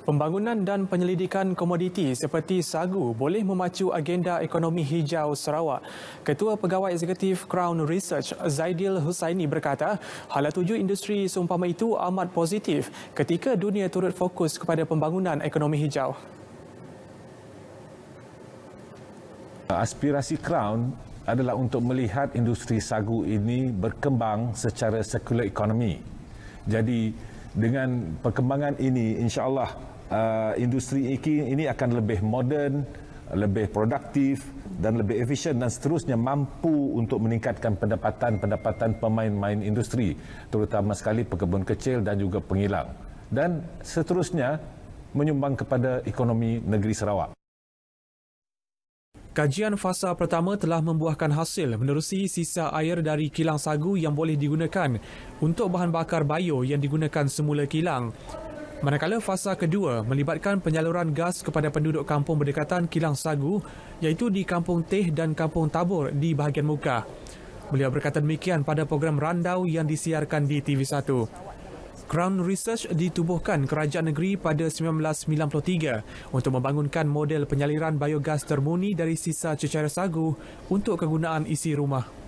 Pembangunan dan penyelidikan komoditi seperti sagu boleh memacu agenda ekonomi hijau Sarawak. Ketua Pegawai Eksekutif Crown Research Zaidil Husaini berkata, hala tuju industri seumpama itu amat positif ketika dunia turut fokus kepada pembangunan ekonomi hijau. Aspirasi Crown adalah untuk melihat industri sagu ini berkembang secara sekular ekonomi. Jadi, dengan perkembangan ini insyaallah uh, industri ini ini akan lebih moden lebih produktif dan lebih efisien dan seterusnya mampu untuk meningkatkan pendapatan-pendapatan pemain-pemain industri terutama sekali pekebun kecil dan juga pengilang dan seterusnya menyumbang kepada ekonomi negeri Sarawak Kajian fasa pertama telah membuahkan hasil menerusi sisa air dari kilang sagu yang boleh digunakan untuk bahan bakar bio yang digunakan semula kilang. Manakala fasa kedua melibatkan penyaluran gas kepada penduduk kampung berdekatan kilang sagu iaitu di Kampung Teh dan Kampung Tabur di bahagian muka. Beliau berkata demikian pada program Randau yang disiarkan di TV1. Crown Research ditubuhkan kerajaan negeri pada 1993 untuk membangunkan model penyaliran biogas termuni dari sisa cecair sagu untuk kegunaan isi rumah.